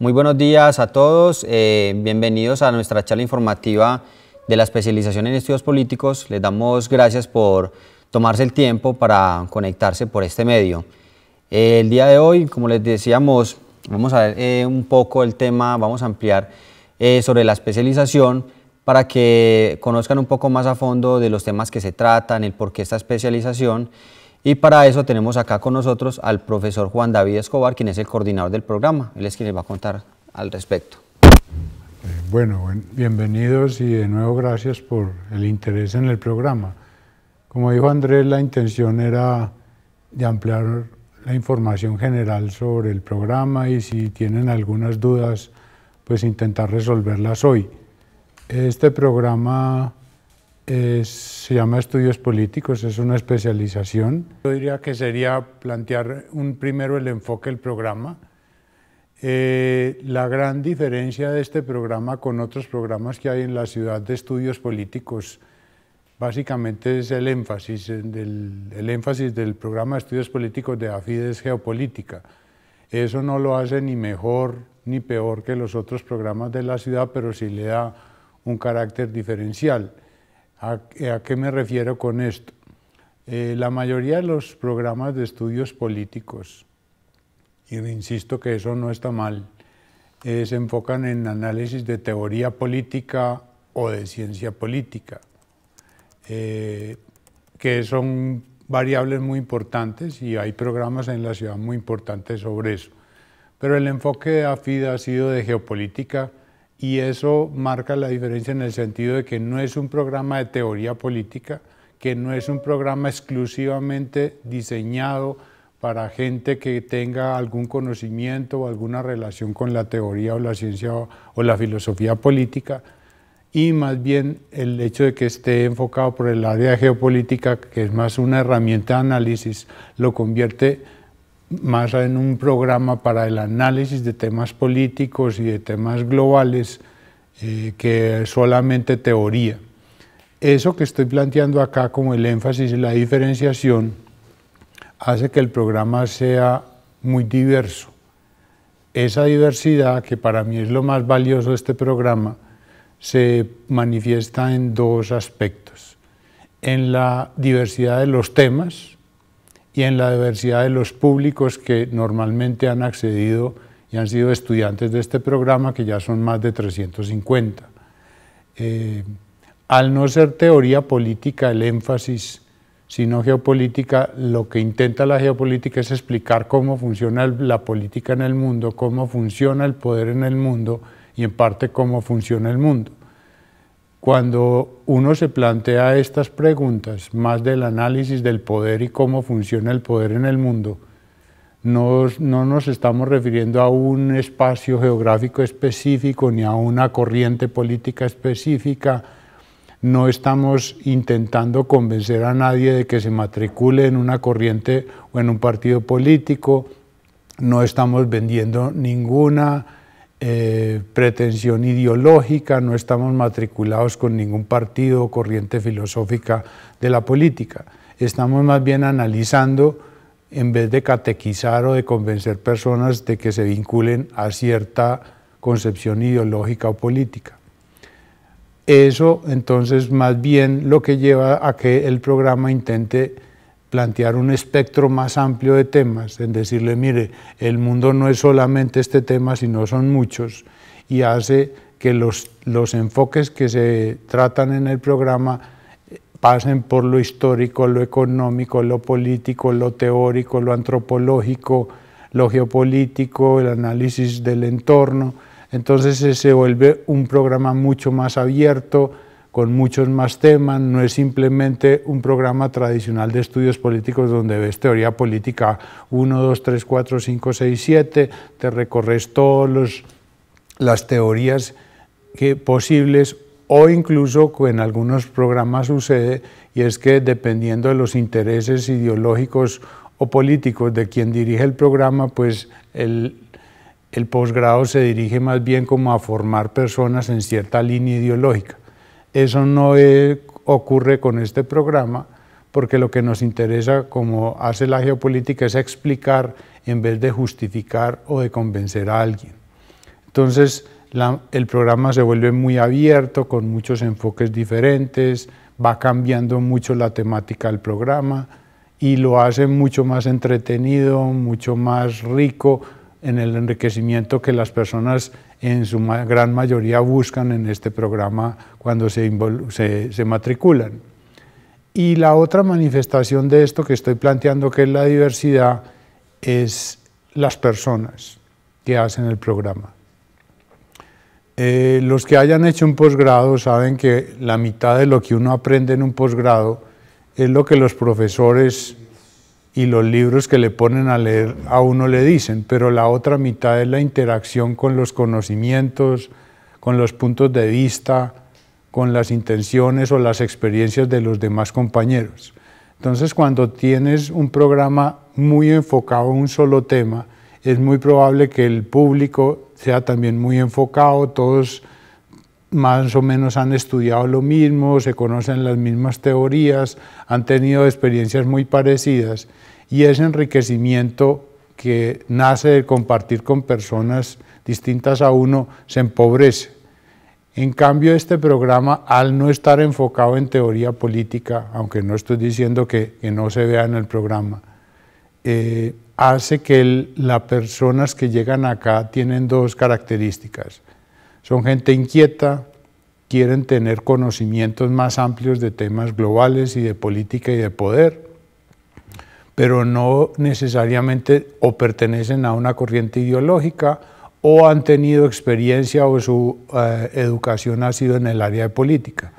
Muy buenos días a todos, eh, bienvenidos a nuestra charla informativa de la especialización en estudios políticos. Les damos gracias por tomarse el tiempo para conectarse por este medio. el día de hoy, como les decíamos, vamos a ver eh, un poco el tema, vamos a ampliar eh, sobre la especialización para que conozcan un poco más a fondo de los temas que se tratan, el por qué esta especialización y para eso tenemos acá con nosotros al profesor Juan David Escobar, quien es el coordinador del programa. Él es quien les va a contar al respecto. Eh, bueno, bienvenidos y de nuevo gracias por el interés en el programa. Como dijo Andrés, la intención era de ampliar la información general sobre el programa y si tienen algunas dudas, pues intentar resolverlas hoy. Este programa eh, se llama estudios políticos, es una especialización. Yo diría que sería plantear un, primero el enfoque del programa. Eh, la gran diferencia de este programa con otros programas que hay en la ciudad de estudios políticos básicamente es el énfasis, del, énfasis del programa de estudios políticos de AFIDES geopolítica. Eso no lo hace ni mejor ni peor que los otros programas de la ciudad, pero sí le da un carácter diferencial. ¿A, qué me refiero con esto? Eh, la mayoría de los programas de estudios políticos, y insisto que eso no está mal, eh, se enfocan en análisis de teoría política o de ciencia política, eh, que son variables muy importantes y hay programas en la ciudad muy importantes sobre eso. Pero el enfoque de AFID ha sido de geopolítica y eso marca la diferencia en el sentido de que no es un programa de teoría política, que no es un programa exclusivamente diseñado para gente que tenga algún conocimiento o alguna relación con la teoría o la ciencia o la filosofía política, y más bien el hecho de que esté enfocado por el área geopolítica, que es más una herramienta de análisis, lo convierte más en un programa para el análisis de temas políticos y de temas globales eh, que solamente teoría. Eso que estoy planteando acá como el énfasis y la diferenciación hace que el programa sea muy diverso. Esa diversidad, que para mí es lo más valioso de este programa, se manifiesta en dos aspectos. En la diversidad de los temas, y en la diversidad de los públicos que normalmente han accedido y han sido estudiantes de este programa, que ya son más de 350. Eh, al no ser teoría política el énfasis, sino geopolítica, lo que intenta la geopolítica es explicar cómo funciona la política en el mundo, cómo funciona el poder en el mundo y en parte cómo funciona el mundo. Cuando uno se plantea estas preguntas, más del análisis del poder y cómo funciona el poder en el mundo, no nos estamos refiriendo a un espacio geográfico específico ni a una corriente política específica, no estamos intentando convencer a nadie de que se matricule en una corriente o en un partido político, no estamos vendiendo ninguna eh, pretensión ideológica, no estamos matriculados con ningún partido o corriente filosófica de la política. Estamos más bien analizando, en vez de catequizar o de convencer personas de que se vinculen a cierta concepción ideológica o política. Eso entonces más bien lo que lleva a que el programa intente plantear un espectro más amplio de temas, en decirle, mire, el mundo no es solamente este tema, sino son muchos, y hace que los, enfoques que se tratan en el programa eh, pasen por lo histórico, lo económico, lo político, lo teórico, lo antropológico, lo geopolítico, el análisis del entorno. Entonces eh, se vuelve un programa mucho más abierto, con muchos más temas, no es simplemente un programa tradicional de estudios políticos donde ves teoría política 1, 2, 3, 4, 5, 6, 7, te recorres todas las teorías que, posibles o incluso en algunos programas sucede y es que dependiendo de los intereses ideológicos o políticos de quien dirige el programa, pues el, el posgrado se dirige más bien como a formar personas en cierta línea ideológica. Eso no ocurre con este programa, porque lo que nos interesa, como hace la geopolítica, es explicar en vez de justificar o de convencer a alguien. Entonces, el programa se vuelve muy abierto, con muchos enfoques diferentes, va cambiando mucho la temática del programa y lo hace mucho más entretenido, mucho más rico en el enriquecimiento que las personas en su gran mayoría buscan en este programa cuando se, matriculan. Y la otra manifestación de esto que estoy planteando, que es la diversidad, es las personas que hacen el programa. Eh, los que hayan hecho un posgrado saben que la mitad de lo que uno aprende en un posgrado es lo que los profesores y los libros que le ponen a leer a uno le dicen, pero la otra mitad es la interacción con los conocimientos, con los puntos de vista, con las intenciones o las experiencias de los demás compañeros. Entonces, cuando tienes un programa muy enfocado a un solo tema, es muy probable que el público sea también muy enfocado, todos más o menos han estudiado lo mismo, se conocen las mismas teorías, han tenido experiencias muy parecidas y ese enriquecimiento que nace de compartir con personas distintas a uno se empobrece. En cambio, este programa, al no estar enfocado en teoría política, aunque no estoy diciendo que, no se vea en el programa, eh, hace que las personas que llegan acá tienen dos características. Son gente inquieta, quieren tener conocimientos más amplios de temas globales y de política y de poder, pero no necesariamente o pertenecen a una corriente ideológica o han tenido experiencia o su eh, educación ha sido en el área de política.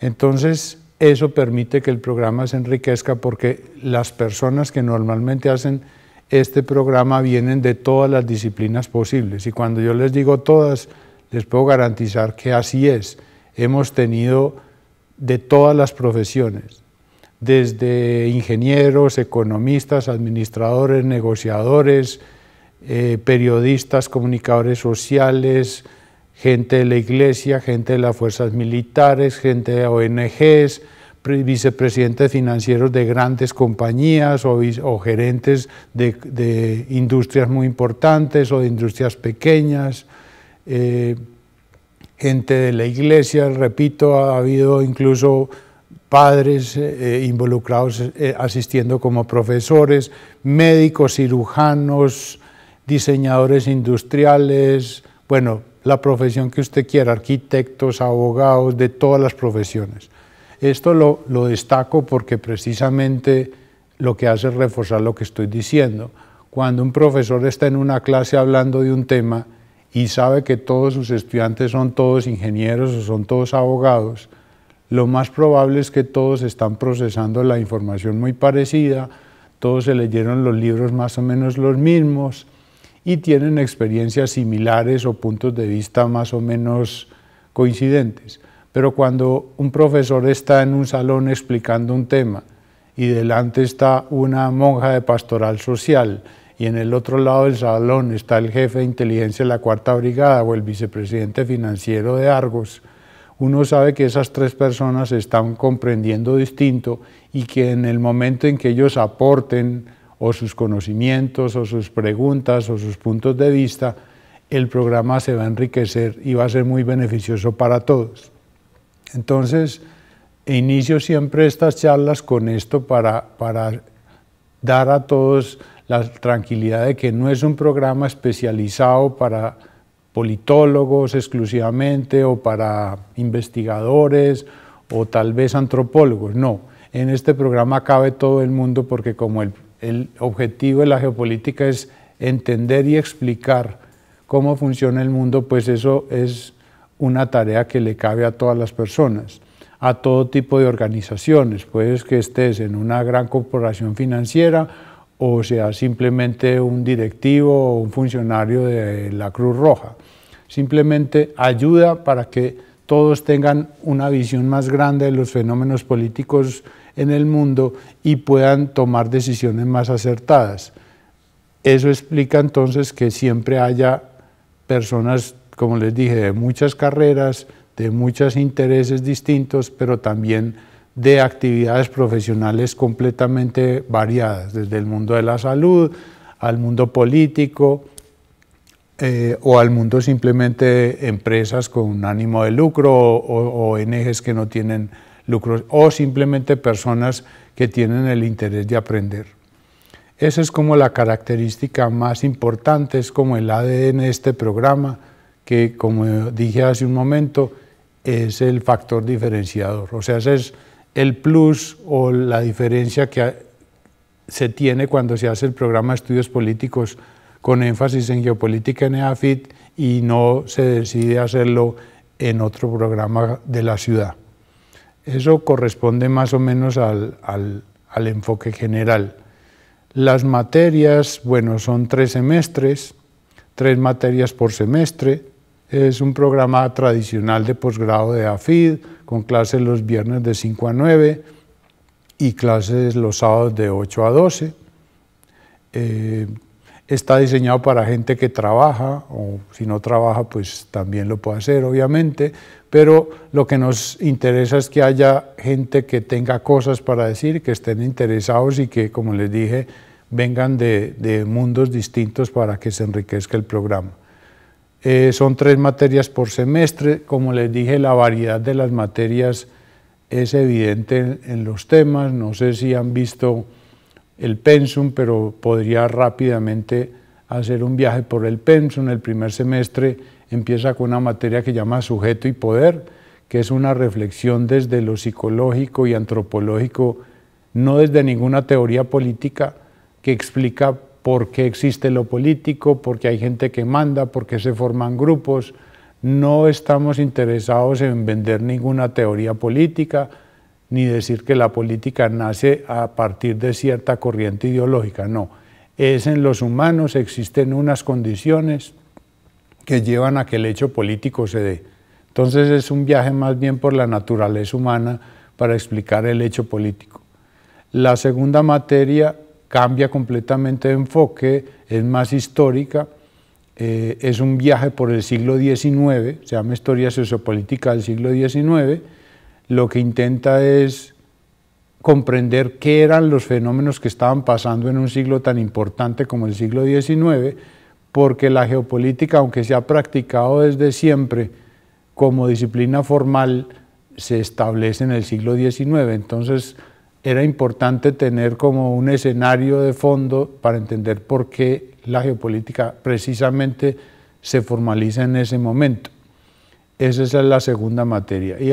Entonces, eso permite que el programa se enriquezca porque las personas que normalmente hacen este programa vienen de todas las disciplinas posibles. Y cuando yo les digo todas, les puedo garantizar que así es. Hemos tenido de todas las profesiones, desde ingenieros, economistas, administradores, negociadores, eh, periodistas, comunicadores sociales, gente de la iglesia, gente de las fuerzas militares, gente de ONGs, vicepresidentes financieros de grandes compañías o, gerentes de, industrias muy importantes o de industrias pequeñas, eh, gente de la iglesia, repito, ha habido incluso padres eh, eh, involucrados eh, asistiendo como profesores, médicos, cirujanos, diseñadores industriales, bueno, la profesión que usted quiera, arquitectos, abogados, de todas las profesiones. Esto lo, lo destaco porque precisamente lo que hace es reforzar lo que estoy diciendo. Cuando un profesor está en una clase hablando de un tema y sabe que todos sus estudiantes son todos ingenieros o son todos abogados, lo más probable es que todos están procesando la información muy parecida, todos se leyeron los libros más o menos los mismos y tienen experiencias similares o puntos de vista más o menos coincidentes. Pero cuando un profesor está en un salón explicando un tema y delante está una monja de pastoral social y en el otro lado del salón está el jefe de inteligencia de la Cuarta Brigada o el vicepresidente financiero de Argos, uno sabe que esas tres personas están comprendiendo distinto y que en el momento en que ellos aporten o sus conocimientos o sus preguntas o sus puntos de vista, el programa se va a enriquecer y va a ser muy beneficioso para todos. Entonces, inicio siempre estas charlas con esto para, para dar a todos la tranquilidad de que no es un programa especializado para politólogos exclusivamente o para investigadores o tal vez antropólogos. No, en este programa cabe todo el mundo porque como el, el objetivo de la geopolítica es entender y explicar cómo funciona el mundo, pues eso es una tarea que le cabe a todas las personas, a todo tipo de organizaciones. Puedes que estés en una gran corporación financiera o sea simplemente un directivo o un funcionario de la Cruz Roja simplemente ayuda para que todos tengan una visión más grande de los fenómenos políticos en el mundo y puedan tomar decisiones más acertadas. Eso explica entonces que siempre haya personas, como les dije, de muchas carreras, de muchos intereses distintos, pero también de actividades profesionales completamente variadas, desde el mundo de la salud al mundo político, eh, o al mundo simplemente empresas con ánimo de lucro o, o ONGs que no tienen lucros o simplemente personas que tienen el interés de aprender. Esa es como la característica más importante, es como el ADN de este programa, que como dije hace un momento, es el factor diferenciador. O sea, ese es el plus o la diferencia que se tiene cuando se hace el programa de estudios políticos con énfasis en geopolítica en EAFID y no se decide hacerlo en otro programa de la ciudad. Eso corresponde más o menos al, enfoque general. Las materias, bueno, son tres semestres, tres materias por semestre. Es un programa tradicional de posgrado de AFID, con clases los viernes de 5 a 9 y clases los sábados de 8 a 12 está diseñado para gente que trabaja, o si no trabaja, pues también lo puede hacer, obviamente, pero lo que nos interesa es que haya gente que tenga cosas para decir, que estén interesados y que, como les dije, vengan de, mundos distintos para que se enriquezca el programa. Eh, son tres materias por semestre, como les dije, la variedad de las materias es evidente en los temas, no sé si han visto el pensum, pero podría rápidamente hacer un viaje por el pensum. El primer semestre empieza con una materia que llama sujeto y poder, que es una reflexión desde lo psicológico y antropológico, no desde ninguna teoría política que explica por qué existe lo político, por qué hay gente que manda, por qué se forman grupos. No estamos interesados en vender ninguna teoría política, ni decir que la política nace a partir de cierta corriente ideológica, no. Es en los humanos existen unas condiciones que llevan a que el hecho político se dé. Entonces es un viaje más bien por la naturaleza humana para explicar el hecho político. La segunda materia cambia completamente de enfoque, es más histórica, eh, es un viaje por el siglo XIX, se llama Historia Sociopolítica del siglo XIX, lo que intenta es comprender qué eran los fenómenos que estaban pasando en un siglo tan importante como el siglo XIX, porque la geopolítica, aunque se ha practicado desde siempre como disciplina formal, se establece en el siglo XIX. Entonces era importante tener como un escenario de fondo para entender por qué la geopolítica precisamente se formaliza en ese momento. Esa es la segunda materia. Y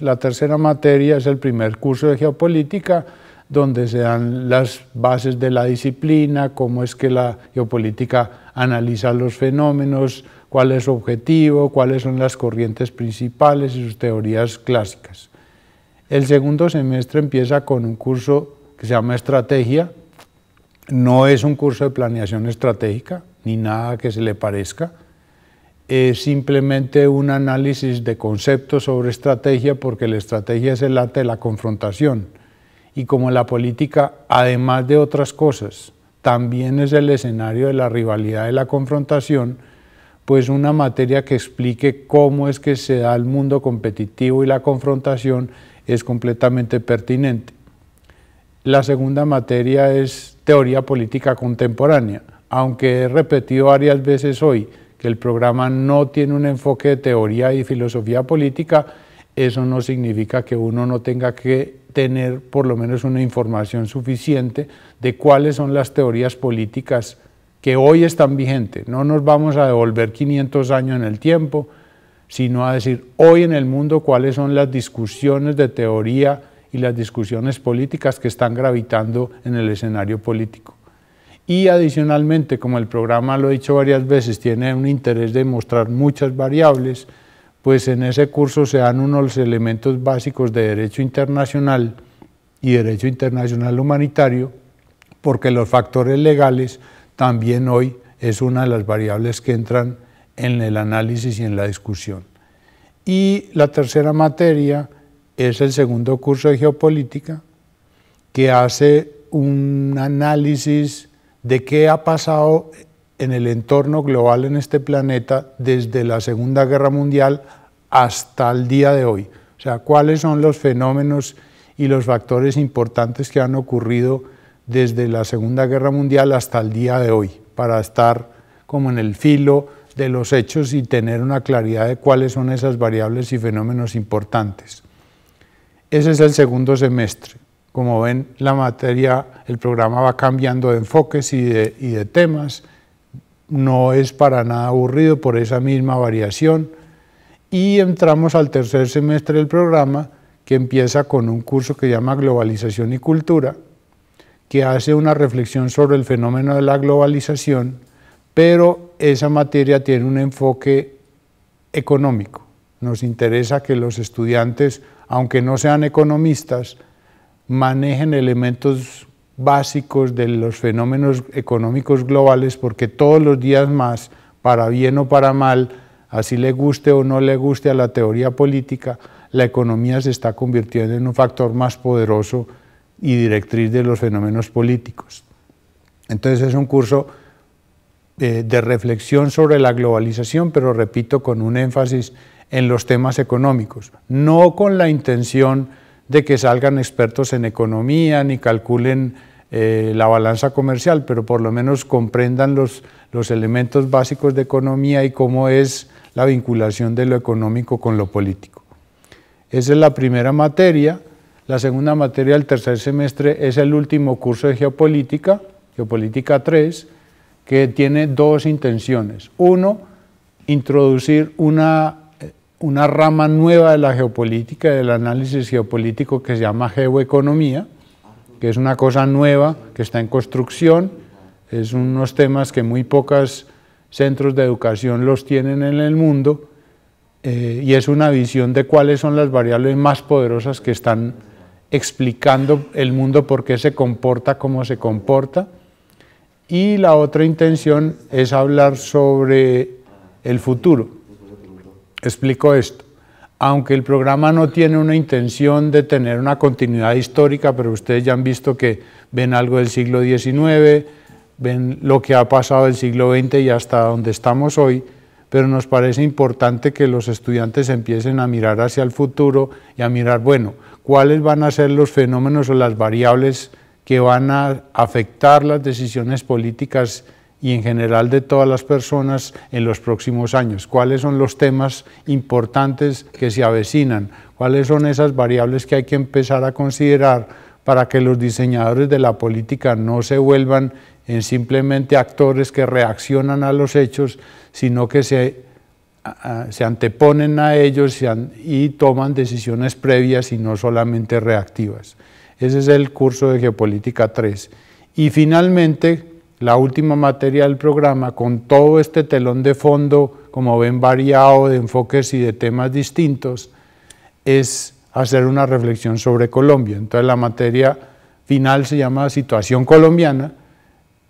la tercera materia es el primer curso de geopolítica, donde se dan las bases de la disciplina, cómo es que la geopolítica analiza los fenómenos, cuál es su objetivo, cuáles son las corrientes principales y sus teorías clásicas. El segundo semestre empieza con un curso que se llama Estrategia. No es un curso de planeación estratégica, ni nada que se le parezca es simplemente un análisis de conceptos sobre estrategia, porque la estrategia es el arte de la confrontación. Y como la política, además de otras cosas, también es el escenario de la rivalidad, y la confrontación, pues una materia que explique cómo es que se da el mundo competitivo y la confrontación es completamente pertinente. La segunda materia es teoría política contemporánea, aunque he repetido varias veces hoy, el programa no tiene un enfoque de teoría y filosofía política, eso no significa que uno no tenga que tener por lo menos una información suficiente de cuáles son las teorías políticas que hoy están vigentes. No nos vamos a devolver 500 años en el tiempo, sino a decir hoy en el mundo cuáles son las discusiones de teoría y las discusiones políticas que están gravitando en el escenario político y adicionalmente, como el programa lo he dicho varias veces, tiene un interés de mostrar muchas variables, pues en ese curso se dan unos elementos básicos de derecho internacional y derecho internacional humanitario, porque los factores legales también hoy es una de las variables que entran en el análisis y en la discusión. Y la tercera materia es el segundo curso de geopolítica, que hace un análisis de qué ha pasado en el entorno global en este planeta desde la Segunda Guerra Mundial hasta el día de hoy. O sea, cuáles son los fenómenos y los factores importantes que han ocurrido desde la Segunda Guerra Mundial hasta el día de hoy, para estar como en el filo de los hechos y tener una claridad de cuáles son esas variables y fenómenos importantes. Ese es el segundo semestre. Como ven, la materia, el programa va cambiando de enfoques y de, y de temas. No es para nada aburrido por esa misma variación. Y entramos al tercer semestre del programa, que empieza con un curso que llama Globalización y Cultura, que hace una reflexión sobre el fenómeno de la globalización, pero esa materia tiene un enfoque económico. Nos interesa que los estudiantes, aunque no sean economistas, manejen elementos básicos de los fenómenos económicos globales, porque todos los días más, para bien o para mal, así le guste o no le guste a la teoría política, la economía se está convirtiendo en un factor más poderoso y directriz de los fenómenos políticos. Entonces es un curso eh, de reflexión sobre la globalización, pero repito, con un énfasis en los temas económicos, no con la intención de que salgan expertos en economía ni calculen eh, la balanza comercial, pero por lo menos comprendan los, los elementos básicos de economía y cómo es la vinculación de lo económico con lo político. Esa es la primera materia. La segunda materia el tercer semestre es el último curso de geopolítica, geopolítica 3, que tiene dos intenciones. Uno, introducir una una rama nueva de la geopolítica, del análisis geopolítico que se llama geoeconomía, que es una cosa nueva que está en construcción, es unos temas que muy pocos centros de educación los tienen en el mundo eh, y es una visión de cuáles son las variables más poderosas que están explicando el mundo por qué se comporta como se comporta. Y la otra intención es hablar sobre el futuro, Explico esto. Aunque el programa no tiene una intención de tener una continuidad histórica, pero ustedes ya han visto que ven algo del siglo XIX, ven lo que ha pasado del siglo XX y hasta donde estamos hoy, pero nos parece importante que los estudiantes empiecen a mirar hacia el futuro y a mirar, bueno, cuáles van a ser los fenómenos o las variables que van a afectar las decisiones políticas y en general de todas las personas en los próximos años. ¿Cuáles son los temas importantes que se avecinan? ¿Cuáles son esas variables que hay que empezar a considerar para que los diseñadores de la política no se vuelvan en simplemente actores que reaccionan a los hechos, sino que se, se anteponen a ellos y, y toman decisiones previas y no solamente reactivas. Ese es el curso de Geopolítica 3. Y finalmente, la última materia del programa, con todo este telón de fondo, como ven, variado de enfoques y de temas distintos, es hacer una reflexión sobre Colombia. Entonces la materia final se llama Situación Colombiana,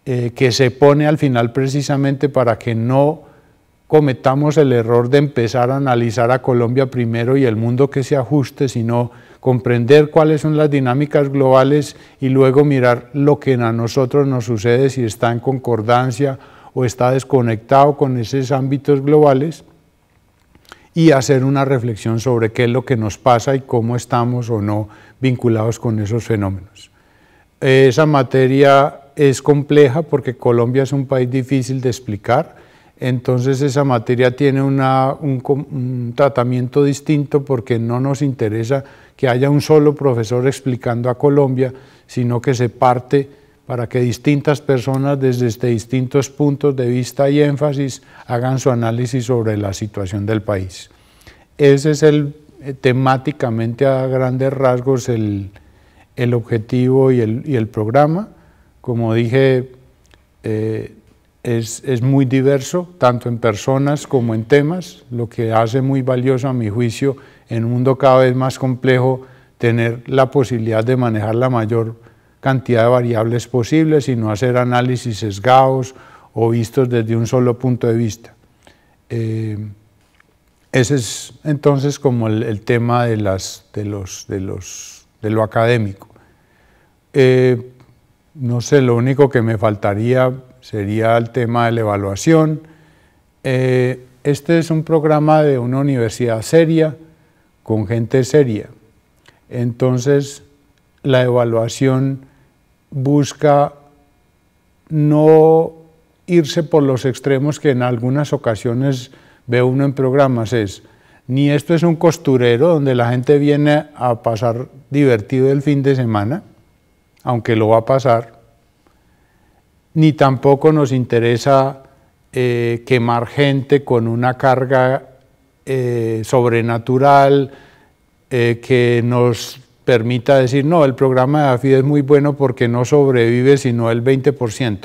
eh, que se pone al final precisamente para que no cometamos el error de empezar a analizar a Colombia primero y el mundo que se ajuste, sino comprender cuáles son las dinámicas globales y luego mirar lo que a nosotros nos sucede, si está en concordancia o está desconectado con esos ámbitos globales y hacer una reflexión sobre qué es lo que nos pasa y cómo estamos o no vinculados con esos fenómenos. Esa materia es compleja porque Colombia es un país difícil de explicar, entonces esa materia tiene un, tratamiento distinto porque no nos interesa que haya un solo profesor explicando a Colombia, sino que se parte para que distintas personas desde este distintos puntos de vista y énfasis hagan su análisis sobre la situación del país. Ese es el, eh, temáticamente a grandes rasgos el, objetivo y el, programa. Como dije, eh, es, muy diverso, tanto en personas como en temas, lo que hace muy valioso a mi juicio en un mundo cada vez más complejo tener la posibilidad de manejar la mayor cantidad de variables posibles y no hacer análisis sesgados o vistos desde un solo punto de vista. Eh, ese es entonces como el, tema de, las, de, los, de, los, de, lo académico. Eh, no sé, lo único que me faltaría sería el tema de la evaluación. Eh, este es un programa de una universidad seria, con gente seria. Entonces, la evaluación busca no irse por los extremos que en algunas ocasiones ve uno en programas, es ni esto es un costurero donde la gente viene a pasar divertido el fin de semana, aunque lo va a pasar, ni tampoco nos interesa eh, quemar gente con una carga eh, sobrenatural eh, que nos permita decir, no, el programa de AFID es muy bueno porque no sobrevive sino el 20%.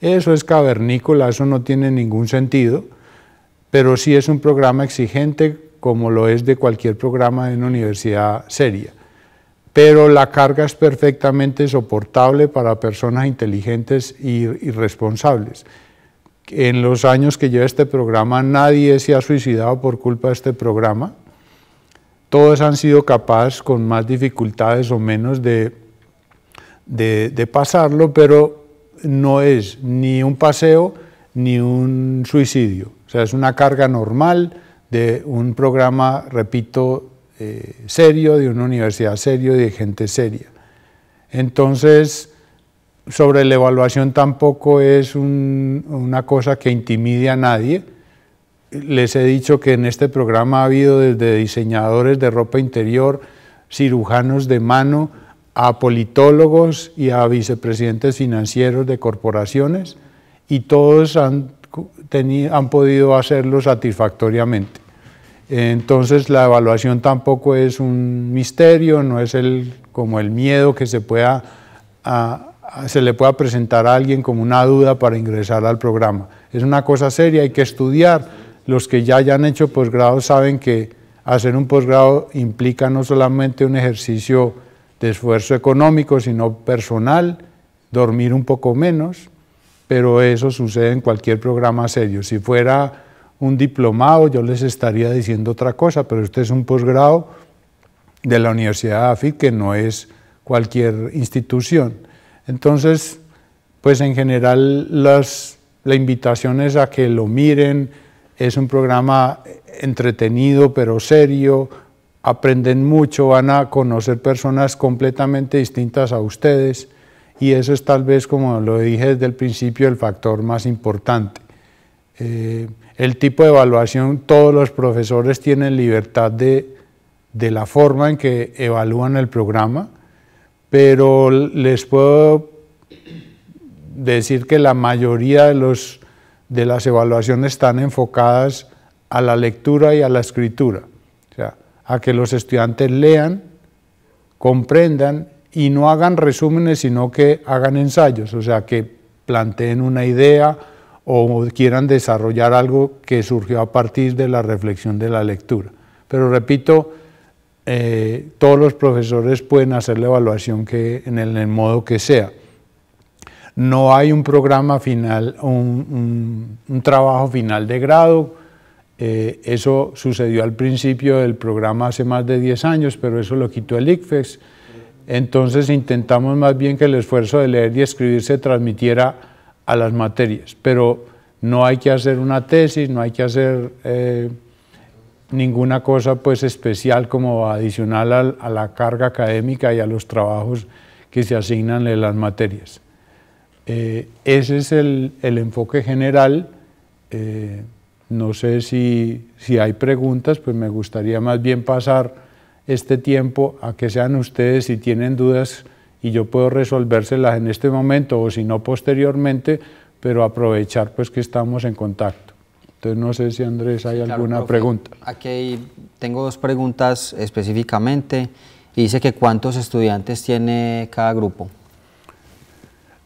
Eso es cavernícola, eso no tiene ningún sentido, pero sí es un programa exigente como lo es de cualquier programa en una universidad seria pero la carga es perfectamente soportable para personas inteligentes y, responsables. En los años que lleva este programa nadie se ha suicidado por culpa de este programa. Todos han sido capaces con más dificultades o menos de, de, de pasarlo, pero no es ni un paseo ni un suicidio. O sea, es una carga normal de un programa, repito, eh, serio, de una universidad serio, de gente seria. Entonces, sobre la evaluación tampoco es una cosa que intimide a nadie. Les he dicho que en este programa ha habido desde diseñadores de ropa interior, cirujanos de mano, a politólogos y a vicepresidentes financieros de corporaciones y todos han, han podido hacerlo satisfactoriamente. Entonces la evaluación tampoco es un misterio, no es como el miedo que se, pueda, se le pueda presentar a alguien como una duda para ingresar al programa. Es una cosa seria, hay que estudiar. Los que ya hayan hecho posgrado saben que hacer un posgrado implica no solamente un ejercicio de esfuerzo económico, sino personal, dormir un poco menos, pero eso sucede en cualquier programa serio. Si fuera un diplomado, yo les estaría diciendo otra cosa, pero usted es un posgrado de la Universidad de AFIT, que no es cualquier institución. Entonces, pues en general las, la invitación es a que lo miren, es un programa entretenido pero serio, aprenden mucho, van a conocer personas completamente distintas a ustedes y eso es tal vez, como lo dije desde el principio, el factor más importante. Eh, el tipo de evaluación, todos los profesores tienen libertad de, la forma en que evalúan el programa, pero les puedo decir que la mayoría de, de las evaluaciones están enfocadas a la lectura y a la escritura, o sea, a que los estudiantes lean, comprendan y no hagan resúmenes, sino que hagan ensayos, o sea, que planteen una idea, o quieran desarrollar algo que surgió a partir de la reflexión de la lectura. Pero repito, eh, todos los profesores pueden hacer la evaluación que, en, el, modo que sea. No hay un programa final, un, trabajo final de grado. Eh, eso sucedió al principio del programa hace más de 10 años, pero eso lo quitó el ICFES. Entonces intentamos más bien que el esfuerzo de leer y escribir se transmitiera a las materias, pero no hay que hacer una tesis, no hay que hacer eh, ninguna cosa pues especial como adicional a, la carga académica y a los trabajos que se asignan en las materias. Eh, ese es el, enfoque general. Eh, no sé si, si hay preguntas, pues me gustaría más bien pasar este tiempo a que sean ustedes si tienen dudas y yo puedo resolvérselas en este momento o si no posteriormente, pero aprovechar pues que estamos en contacto. Entonces no sé si Andrés hay alguna pregunta. Aquí tengo dos preguntas específicamente. dice que cuántos estudiantes tiene cada grupo.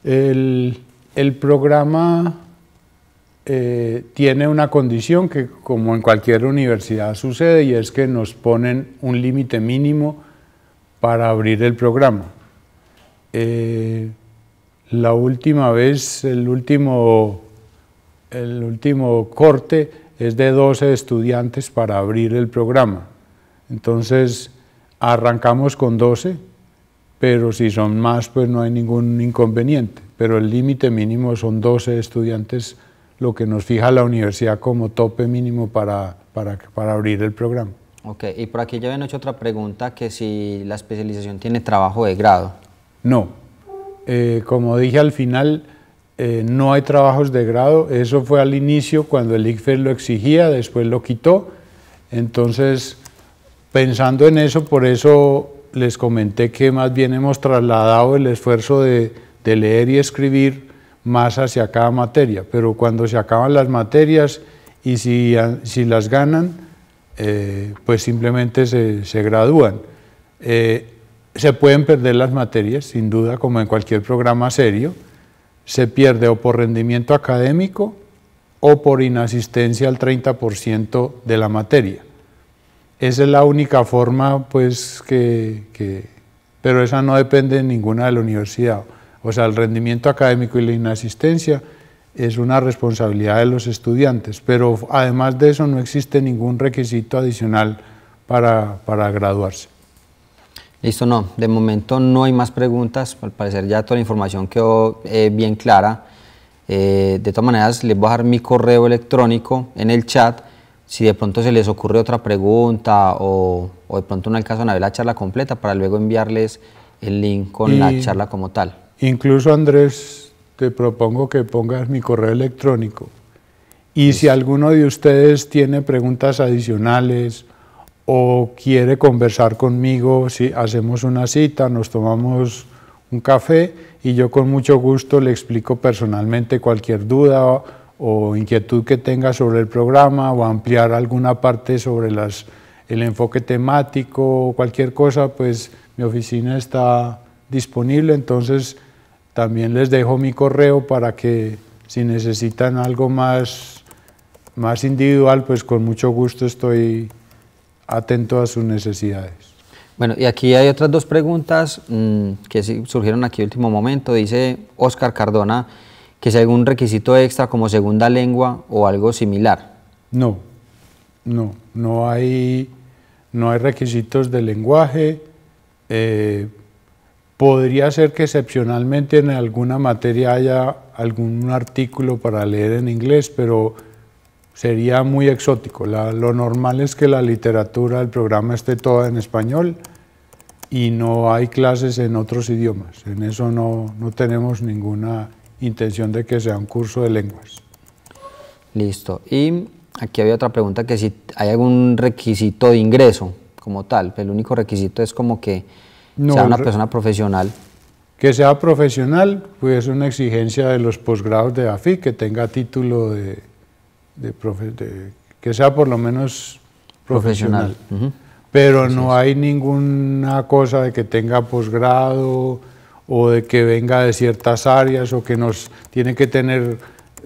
El, programa eh, tiene una condición que como en cualquier universidad sucede y es que nos ponen un límite mínimo para abrir el programa. Eh, la última vez, el último, el último corte es de 12 estudiantes para abrir el programa. Entonces, arrancamos con 12, pero si son más, pues no hay ningún inconveniente. Pero el límite mínimo son 12 estudiantes, lo que nos fija la universidad como tope mínimo para, para, para abrir el programa. Ok, y por aquí ya habían hecho otra pregunta, que si la especialización tiene trabajo de grado. No. Eh, como dije al final, eh, no hay trabajos de grado. Eso fue al inicio cuando el ICFES lo exigía, después lo quitó. Entonces, pensando en eso, por eso les comenté que más bien hemos trasladado el esfuerzo de, leer y escribir más hacia cada materia. Pero cuando se acaban las materias y si, las ganan, eh, pues simplemente se, gradúan. Se pueden perder las materias, sin duda, como en cualquier programa serio. Se pierde o por rendimiento académico o por inasistencia al 30% de la materia. Esa es la única forma, pues, que, Pero esa no depende de ninguna de la universidad. O sea, el rendimiento académico y la inasistencia es una responsabilidad de los estudiantes, pero además de eso no existe ningún requisito adicional para graduarse. Listo, no. De momento no hay más preguntas. Al parecer ya toda la información quedó eh, bien clara. Eh, de todas maneras, les voy a dejar mi correo electrónico en el chat. Si de pronto se les ocurre otra pregunta o, de pronto no alcanzan a ver la charla completa, para luego enviarles el link con la charla como tal. Incluso, Andrés, te propongo que pongas mi correo electrónico. Y si alguno de ustedes tiene preguntas adicionales, o quiere conversar conmigo, si hacemos una cita, nos tomamos un café y yo con mucho gusto le explico personalmente cualquier duda o inquietud que tenga sobre el programa o ampliar alguna parte sobre el enfoque temático o cualquier cosa, pues mi oficina está disponible, entonces también les dejo mi correo para que si necesitan algo más, más individual, pues con mucho gusto estoy atento a sus necesidades. Bueno, y aquí hay otras dos preguntas mm, que surgieron aquí último momento. Dice Oscar Cardona que si algún requisito extra como segunda lengua o algo similar. No, no, no hay, no hay requisitos de lenguaje. Eh, podría ser que excepcionalmente en alguna materia haya algún artículo para leer en inglés, pero sería muy exótico. lo normal es que la literatura del programa esté toda en español y no hay clases en otros idiomas. En eso no, tenemos ninguna intención de que sea un curso de lenguas. Listo. Y aquí había otra pregunta, que si hay algún requisito de ingreso como tal. Pues el único requisito es como que sea una persona profesional. Que sea profesional, pues es una exigencia de los posgrados de AFI, que tenga título de que sea por lo menos profesional. Pero no hay ninguna cosa de que tenga posgrado o de que venga de ciertas áreas o que nos tiene que tener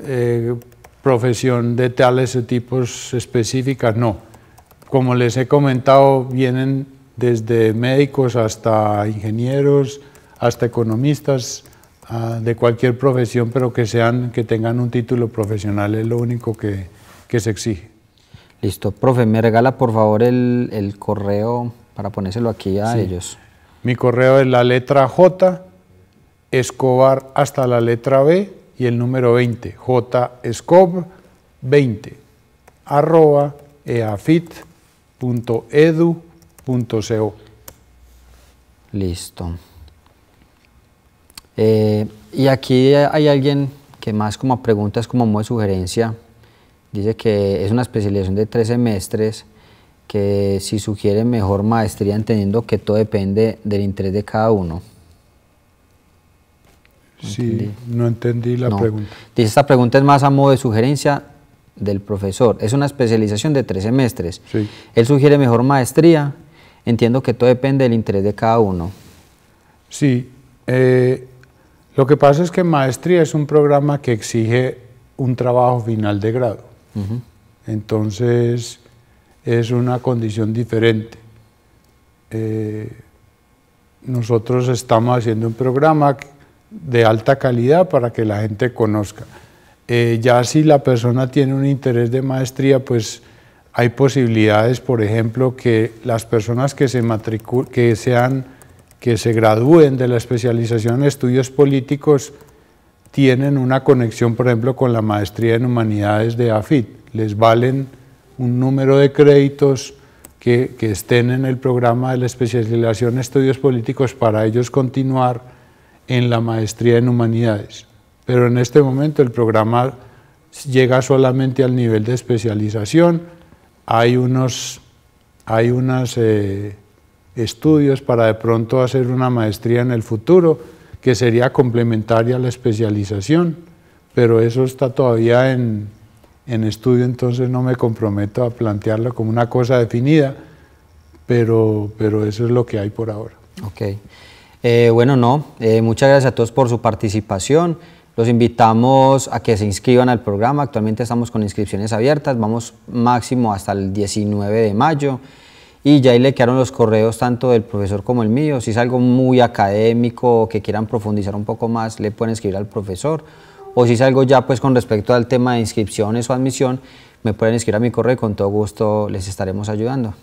eh, profesión de tales tipos específicas, no. Como les he comentado, vienen desde médicos hasta ingenieros, hasta economistas, de cualquier profesión, pero que, sean, que tengan un título profesional, es lo único que, se exige. Listo. Profe, me regala por favor el, correo para ponérselo aquí a ellos. Mi correo es la letra J, Escobar hasta la letra B y el número 20, jescob 20, arroba eafit.edu.co. Listo. Eh, y aquí hay alguien que más como pregunta es como modo de sugerencia. Dice que es una especialización de tres semestres, que si sugiere mejor maestría, entendiendo que todo depende del interés de cada uno. sí, no entendí la pregunta. Dice, esta pregunta es más a modo de sugerencia del profesor. Es una especialización de tres semestres. Sí. Él sugiere mejor maestría. Entiendo que todo depende del interés de cada uno. Sí, eh, lo que pasa es que maestría es un programa que exige un trabajo final de grado. Entonces es una condición diferente. Eh, nosotros estamos haciendo un programa de alta calidad para que la gente conozca. Eh, ya si la persona tiene un interés de maestría, pues hay posibilidades, por ejemplo, que las personas que, se que sean que se gradúen de la especialización en estudios políticos tienen una conexión, por ejemplo, con la maestría en humanidades de AFIT. Les valen un número de créditos que, estén en el programa de la especialización en estudios políticos para ellos continuar en la maestría en humanidades. Pero en este momento el programa llega solamente al nivel de especialización. Hay unos, hay unas eh, estudios para de pronto hacer una maestría en el futuro, que sería complementaria a la especialización, pero eso está todavía en, estudio, entonces no me comprometo a plantearlo como una cosa definida, pero, eso es lo que hay por ahora. Ok. Eh, bueno, no, eh, muchas gracias a todos por su participación. Los invitamos a que se inscriban al programa. Actualmente estamos con inscripciones abiertas. Vamos máximo hasta el 19 de mayo y ya ahí le quedaron los correos tanto del profesor como el mío. Si es algo muy académico que quieran profundizar un poco más, le pueden escribir al profesor. O si es algo ya pues con respecto al tema de inscripciones o admisión, me pueden escribir a mi correo y con todo gusto les estaremos ayudando.